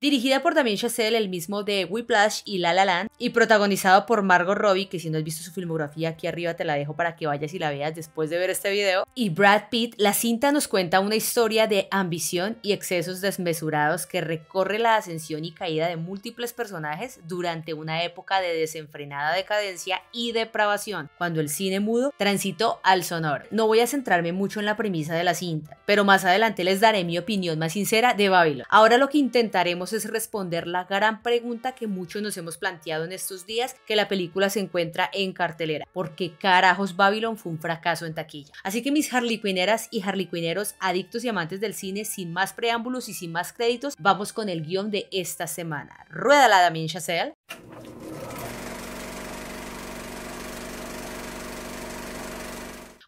Dirigida por Damien Chazelle, el mismo de Whiplash y La La Land, y protagonizado por Margot Robbie, que si no has visto su filmografía aquí arriba te la dejo para que vayas y la veas después de ver este video, y Brad Pitt, la cinta nos cuenta una historia de ambición y excesos desmesurados que recorre la ascensión y caída de múltiples personajes durante una época de desenfrenada decadencia y depravación, cuando el cine mudo transitó al sonoro. No voy a centrarme mucho en la premisa de la cinta, pero más adelante les daré mi opinión más sincera de Babylon. Ahora lo que intentaremos es responder la gran pregunta que muchos nos hemos planteado en estos días que la película se encuentra en cartelera. porque carajos Babylon fue un fracaso en taquilla? Así que mis harlicuineras y harlicuineros, adictos y amantes del cine, sin más preámbulos y sin más créditos, vamos con el guión de esta semana. Rueda la Damien Chazelle.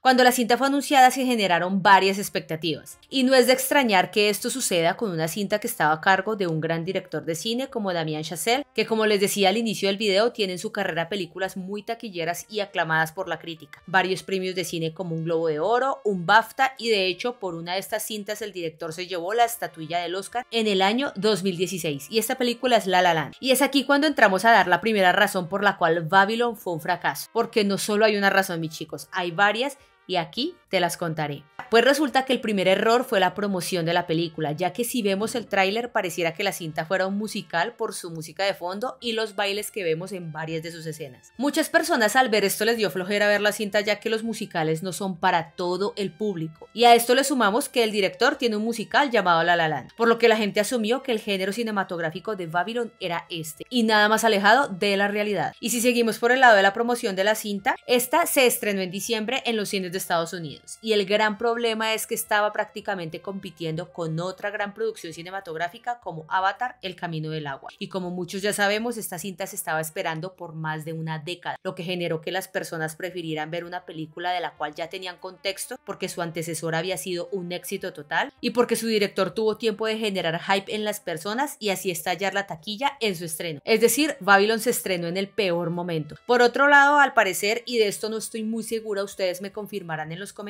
Cuando la cinta fue anunciada se generaron varias expectativas, y no es de extrañar que esto suceda con una cinta que estaba a cargo de un gran director de cine como Damien Chazelle, que como les decía al inicio del video, tiene en su carrera películas muy taquilleras y aclamadas por la crítica, varios premios de cine como un Globo de Oro, un BAFTA y de hecho por una de estas cintas el director se llevó la estatuilla del Oscar en el año 2016 y esta película es La La Land. Y es aquí cuando entramos a dar la primera razón por la cual Babylon fue un fracaso, porque no solo hay una razón mis chicos, hay varias y aquí te las contaré. Pues resulta que el primer error fue la promoción de la película, ya que si vemos el tráiler pareciera que la cinta fuera un musical por su música de fondo y los bailes que vemos en varias de sus escenas. Muchas personas al ver esto les dio flojera ver la cinta ya que los musicales no son para todo el público. Y a esto le sumamos que el director tiene un musical llamado La La Land, por lo que la gente asumió que el género cinematográfico de Babylon era este, y nada más alejado de la realidad. Y si seguimos por el lado de la promoción de la cinta, esta se estrenó en diciembre en los cines de Estados Unidos. Y el gran problema es que estaba prácticamente compitiendo con otra gran producción cinematográfica como Avatar, El Camino del Agua. Y como muchos ya sabemos, esta cinta se estaba esperando por más de una década, lo que generó que las personas prefirieran ver una película de la cual ya tenían contexto porque su antecesor había sido un éxito total y porque su director tuvo tiempo de generar hype en las personas y así estallar la taquilla en su estreno. Es decir, Babylon se estrenó en el peor momento. Por otro lado, al parecer, y de esto no estoy muy segura, ustedes me confirmarán en los comentarios,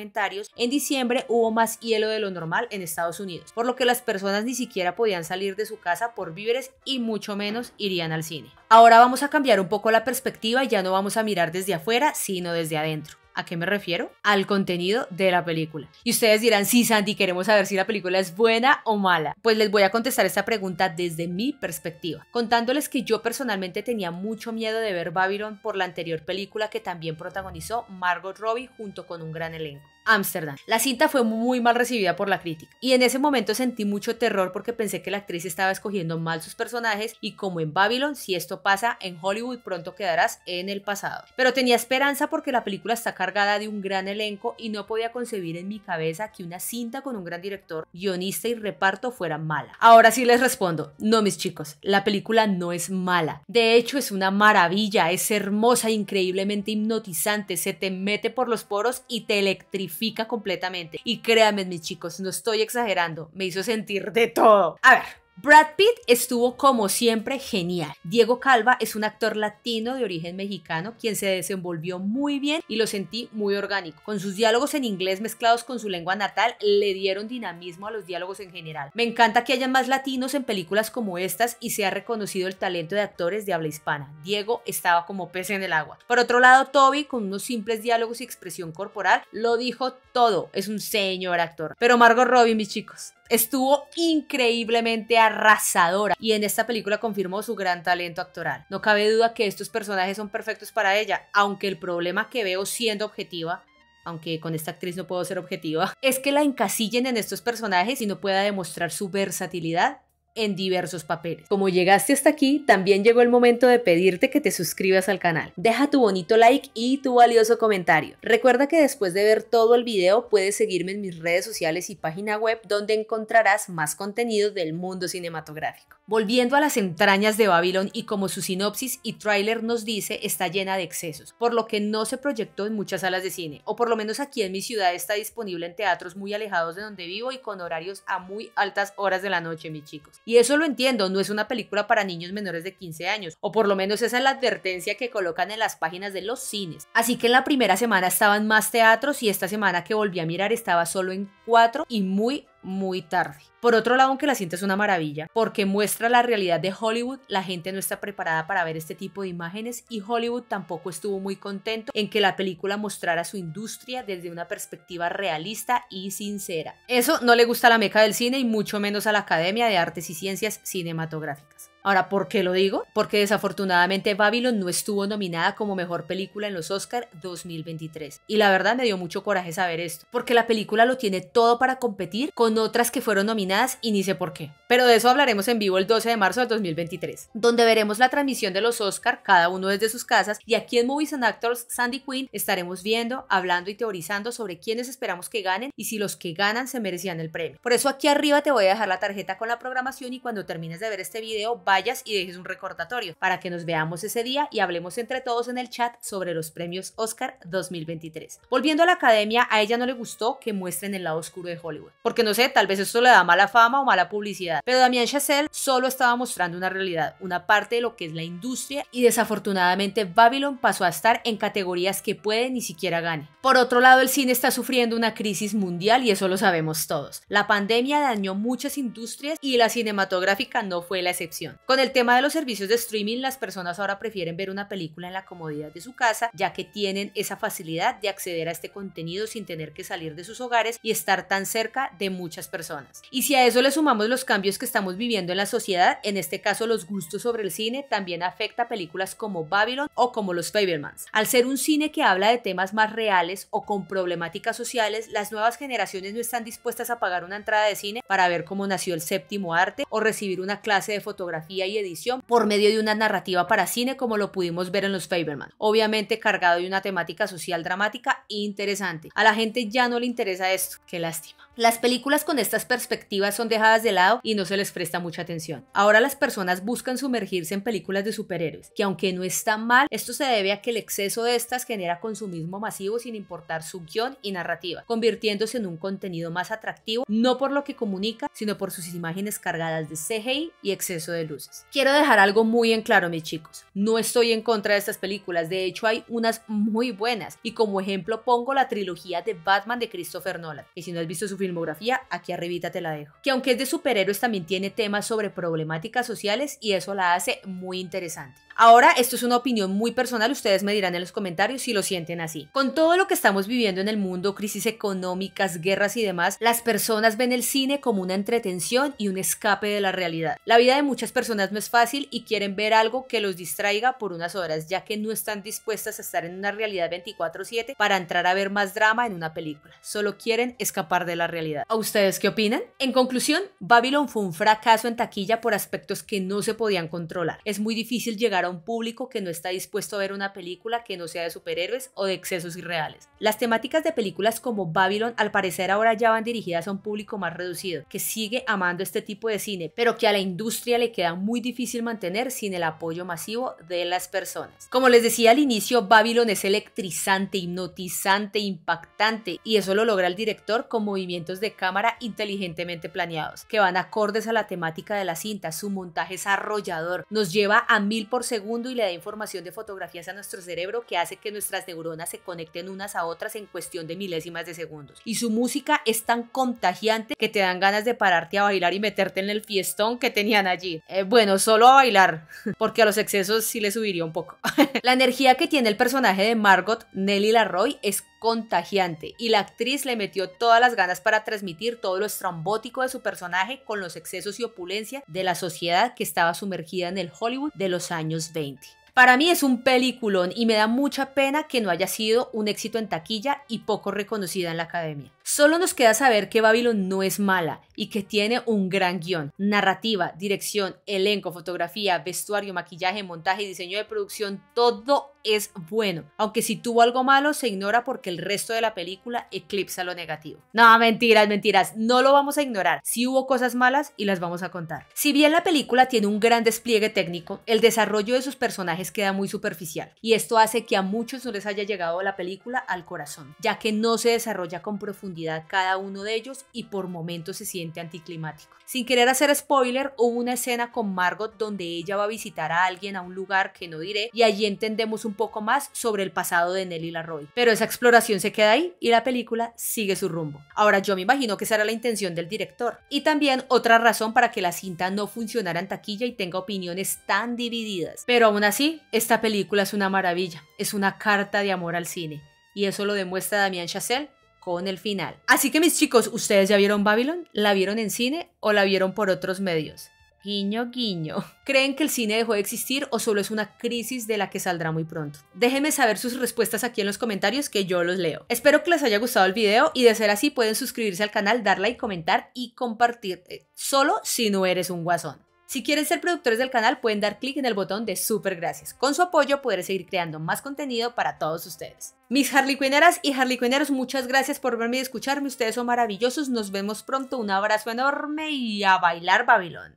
en diciembre hubo más hielo de lo normal en Estados Unidos, por lo que las personas ni siquiera podían salir de su casa por víveres y mucho menos irían al cine. Ahora vamos a cambiar un poco la perspectiva, ya no vamos a mirar desde afuera, sino desde adentro. ¿A qué me refiero? Al contenido de la película. Y ustedes dirán, sí, Sandy, queremos saber si la película es buena o mala. Pues les voy a contestar esta pregunta desde mi perspectiva, contándoles que yo personalmente tenía mucho miedo de ver Babylon por la anterior película que también protagonizó Margot Robbie junto con un gran elenco. Ámsterdam. La cinta fue muy mal recibida por la crítica y en ese momento sentí mucho terror porque pensé que la actriz estaba escogiendo mal sus personajes y como en Babylon, si esto pasa en Hollywood pronto quedarás en el pasado. Pero tenía esperanza porque la película está cargada de un gran elenco y no podía concebir en mi cabeza que una cinta con un gran director, guionista y reparto fuera mala. Ahora sí les respondo, no mis chicos, la película no es mala. De hecho es una maravilla, es hermosa, increíblemente hipnotizante, se te mete por los poros y te electrifica completamente. Y créanme, mis chicos, no estoy exagerando, me hizo sentir de todo. A ver, Brad Pitt estuvo como siempre genial. Diego Calva es un actor latino de origen mexicano quien se desenvolvió muy bien y lo sentí muy orgánico. Con sus diálogos en inglés mezclados con su lengua natal le dieron dinamismo a los diálogos en general. Me encanta que haya más latinos en películas como estas y se ha reconocido el talento de actores de habla hispana. Diego estaba como pez en el agua. Por otro lado, Toby con unos simples diálogos y expresión corporal lo dijo todo. Es un señor actor. Pero Margot Robbie, mis chicos estuvo increíblemente arrasadora y en esta película confirmó su gran talento actoral. No cabe duda que estos personajes son perfectos para ella, aunque el problema que veo siendo objetiva aunque con esta actriz no puedo ser objetiva, es que la encasillen en estos personajes y no pueda demostrar su versatilidad en diversos papeles. Como llegaste hasta aquí, también llegó el momento de pedirte que te suscribas al canal. Deja tu bonito like y tu valioso comentario. Recuerda que después de ver todo el video puedes seguirme en mis redes sociales y página web donde encontrarás más contenido del mundo cinematográfico. Volviendo a las entrañas de Babilón y como su sinopsis y tráiler nos dice, está llena de excesos, por lo que no se proyectó en muchas salas de cine, o por lo menos aquí en mi ciudad está disponible en teatros muy alejados de donde vivo y con horarios a muy altas horas de la noche, mis chicos. Y eso lo entiendo, no es una película para niños menores de 15 años, o por lo menos esa es la advertencia que colocan en las páginas de los cines. Así que en la primera semana estaban más teatros y esta semana que volví a mirar estaba solo en cuatro y muy, muy tarde. Por otro lado, aunque la cinta es una maravilla, porque muestra la realidad de Hollywood, la gente no está preparada para ver este tipo de imágenes y Hollywood tampoco estuvo muy contento en que la película mostrara su industria desde una perspectiva realista y sincera. Eso no le gusta a la meca del cine y mucho menos a la Academia de Artes y Ciencias Cinematográficas. Ahora, ¿por qué lo digo? Porque desafortunadamente Babylon no estuvo nominada como mejor película en los Oscar 2023. Y la verdad me dio mucho coraje saber esto, porque la película lo tiene todo para competir con otras que fueron nominadas y ni sé por qué. Pero de eso hablaremos en vivo el 12 de marzo del 2023, donde veremos la transmisión de los Oscar, cada uno desde sus casas, y aquí en Movies and Actors Sandy Quinn estaremos viendo, hablando y teorizando sobre quiénes esperamos que ganen y si los que ganan se merecían el premio. Por eso aquí arriba te voy a dejar la tarjeta con la programación y cuando termines de ver este video vayas y dejes un recordatorio para que nos veamos ese día y hablemos entre todos en el chat sobre los premios Oscar 2023. Volviendo a la academia, a ella no le gustó que muestren el lado oscuro de Hollywood, porque no sé, tal vez esto le da mala fama o mala publicidad. Pero Damien Chassel solo estaba mostrando una realidad, una parte de lo que es la industria y desafortunadamente Babylon pasó a estar en categorías que puede ni siquiera gane. Por otro lado, el cine está sufriendo una crisis mundial y eso lo sabemos todos. La pandemia dañó muchas industrias y la cinematográfica no fue la excepción. Con el tema de los servicios de streaming, las personas ahora prefieren ver una película en la comodidad de su casa, ya que tienen esa facilidad de acceder a este contenido sin tener que salir de sus hogares y estar tan cerca de muchas personas. Y si si a eso le sumamos los cambios que estamos viviendo en la sociedad, en este caso los gustos sobre el cine, también afecta películas como Babylon o como Los Fabelmans. Al ser un cine que habla de temas más reales o con problemáticas sociales, las nuevas generaciones no están dispuestas a pagar una entrada de cine para ver cómo nació el séptimo arte o recibir una clase de fotografía y edición por medio de una narrativa para cine como lo pudimos ver en Los Fabelmans, obviamente cargado de una temática social dramática e interesante. A la gente ya no le interesa esto, qué lástima. Las películas con estas perspectivas son dejadas de lado y no se les presta mucha atención. Ahora las personas buscan sumergirse en películas de superhéroes, que aunque no están mal, esto se debe a que el exceso de estas genera consumismo masivo sin importar su guión y narrativa, convirtiéndose en un contenido más atractivo, no por lo que comunica, sino por sus imágenes cargadas de CGI y exceso de luces. Quiero dejar algo muy en claro, mis chicos. No estoy en contra de estas películas, de hecho hay unas muy buenas, y como ejemplo pongo la trilogía de Batman de Christopher Nolan, que si no has visto su filmografía, aquí arribita te la dejo. Que aunque es de superhéroes, también tiene temas sobre problemáticas sociales y eso la hace muy interesante. Ahora, esto es una opinión muy personal, ustedes me dirán en los comentarios si lo sienten así. Con todo lo que estamos viviendo en el mundo, crisis económicas, guerras y demás, las personas ven el cine como una entretención y un escape de la realidad. La vida de muchas personas no es fácil y quieren ver algo que los distraiga por unas horas, ya que no están dispuestas a estar en una realidad 24/7 para entrar a ver más drama en una película. Solo quieren escapar de la realidad. ¿A ustedes qué opinan? En conclusión, Babylon fue un fracaso en taquilla por aspectos que no se podían controlar. Es muy difícil llegar a un público que no está dispuesto a ver una película que no sea de superhéroes o de excesos irreales. Las temáticas de películas como Babylon al parecer ahora ya van dirigidas a un público más reducido, que sigue amando este tipo de cine, pero que a la industria le queda muy difícil mantener sin el apoyo masivo de las personas. Como les decía al inicio, Babylon es electrizante, hipnotizante, impactante, y eso lo logra el director con movimientos de cámara inteligentemente planeados, que van acordes a la temática de la cinta, su montaje es arrollador, nos lleva a mil por segundo y le da información de fotografías a nuestro cerebro que hace que nuestras neuronas se conecten unas a otras en cuestión de milésimas de segundos. Y su música es tan contagiante que te dan ganas de pararte a bailar y meterte en el fiestón que tenían allí. Eh, bueno, solo a bailar, porque a los excesos sí le subiría un poco. la energía que tiene el personaje de Margot, Nelly Larroy, es contagiante y la actriz le metió todas las ganas para transmitir todo lo estrambótico de su personaje con los excesos y opulencia de la sociedad que estaba sumergida en el Hollywood de los años 20. Para mí es un peliculón y me da mucha pena que no haya sido un éxito en taquilla y poco reconocida en la academia. Solo nos queda saber que Babylon no es mala y que tiene un gran guión, narrativa, dirección, elenco, fotografía, vestuario, maquillaje, montaje y diseño de producción, todo es bueno. Aunque si tuvo algo malo, se ignora porque el resto de la película eclipsa lo negativo. No, mentiras, mentiras, no lo vamos a ignorar. Si hubo cosas malas y las vamos a contar. Si bien la película tiene un gran despliegue técnico, el desarrollo de sus personajes queda muy superficial y esto hace que a muchos no les haya llegado la película al corazón, ya que no se desarrolla con profundidad cada uno de ellos y por momentos se siente anticlimático. Sin querer hacer spoiler, hubo una escena con Margot donde ella va a visitar a alguien a un lugar que no diré y allí entendemos un poco más sobre el pasado de Nelly Larroy. Pero esa exploración se queda ahí y la película sigue su rumbo. Ahora yo me imagino que esa era la intención del director. Y también otra razón para que la cinta no funcionara en taquilla y tenga opiniones tan divididas. Pero aún así, esta película es una maravilla, es una carta de amor al cine. Y eso lo demuestra Damián Chazelle con el final. Así que mis chicos, ¿ustedes ya vieron Babylon? ¿La vieron en cine o la vieron por otros medios? Guiño, guiño. ¿Creen que el cine dejó de existir o solo es una crisis de la que saldrá muy pronto? Déjenme saber sus respuestas aquí en los comentarios que yo los leo. Espero que les haya gustado el video y de ser así pueden suscribirse al canal, darle like, comentar y compartir. Eh, solo si no eres un guasón. Si quieren ser productores del canal, pueden dar clic en el botón de súper gracias. Con su apoyo podré seguir creando más contenido para todos ustedes. Mis harlequineras y harlequineros, muchas gracias por verme y escucharme. Ustedes son maravillosos. Nos vemos pronto. Un abrazo enorme y a bailar Babilón.